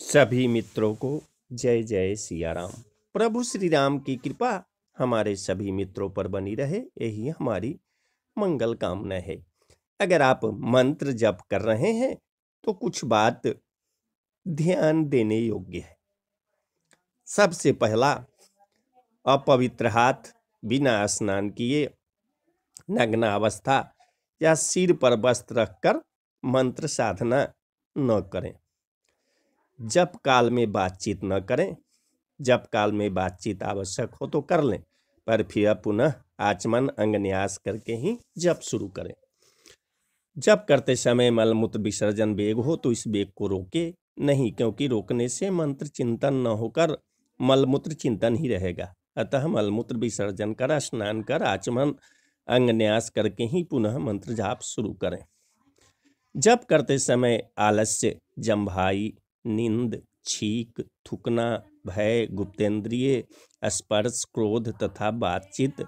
सभी मित्रों को जय जय सियाराम प्रभु श्री राम की कृपा हमारे सभी मित्रों पर बनी रहे यही हमारी मंगल कामना है अगर आप मंत्र जप कर रहे हैं तो कुछ बात ध्यान देने योग्य है सबसे पहला अपवित्र हाथ बिना स्नान किए नग्न अवस्था या सिर पर वस्त्र रखकर मंत्र साधना न करें जब काल में बातचीत न करें जब काल में बातचीत आवश्यक हो तो कर लें पर फिर पुनः आचमन अंग न्यास करके ही जब शुरू करें जब करते समय मलमूत्र विसर्जन वेग हो तो इस वेग को रोके नहीं क्योंकि रोकने से मंत्र चिंतन न होकर मलमूत्र चिंतन ही रहेगा अतः मलमूत्र विसर्जन कर स्नान कर आचमन अंग न्यास करके ही पुनः मंत्र जाप शुरू करें जब करते समय आलस्य जम्भाई नींद छीक थुकना भय गुप्तेंद्रिय स्पर्श क्रोध तथा बातचीत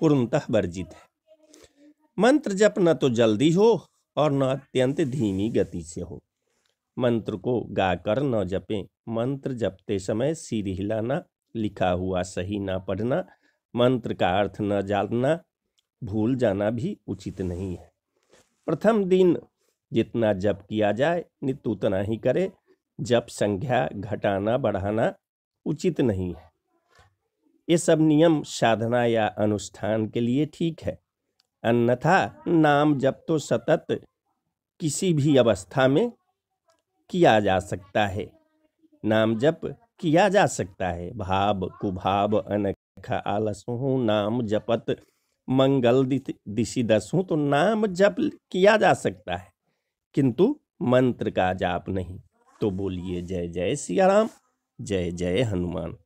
पूर्णतः वर्जित है मंत्र जप न तो जल्दी हो और न अत्यंत धीमी गति से हो मंत्र को गाकर न जपें मंत्र जपते समय सिर हिलाना लिखा हुआ सही ना पढ़ना मंत्र का अर्थ न जानना भूल जाना भी उचित नहीं है प्रथम दिन जितना जप किया जाए नित्य उतना ही करे जब संख्या घटाना बढ़ाना उचित नहीं है ये सब नियम साधना या अनुष्ठान के लिए ठीक है अन्यथा नाम जब तो सतत किसी भी अवस्था में किया जा सकता है नाम जप किया जा सकता है भाव कुभाव अनखा आलस हूँ नाम जपत मंगल दिशी दस हूँ तो नाम जप किया जा सकता है किंतु मंत्र का जाप नहीं तो बोलिए जय जय सियाराम जय जय हनुमान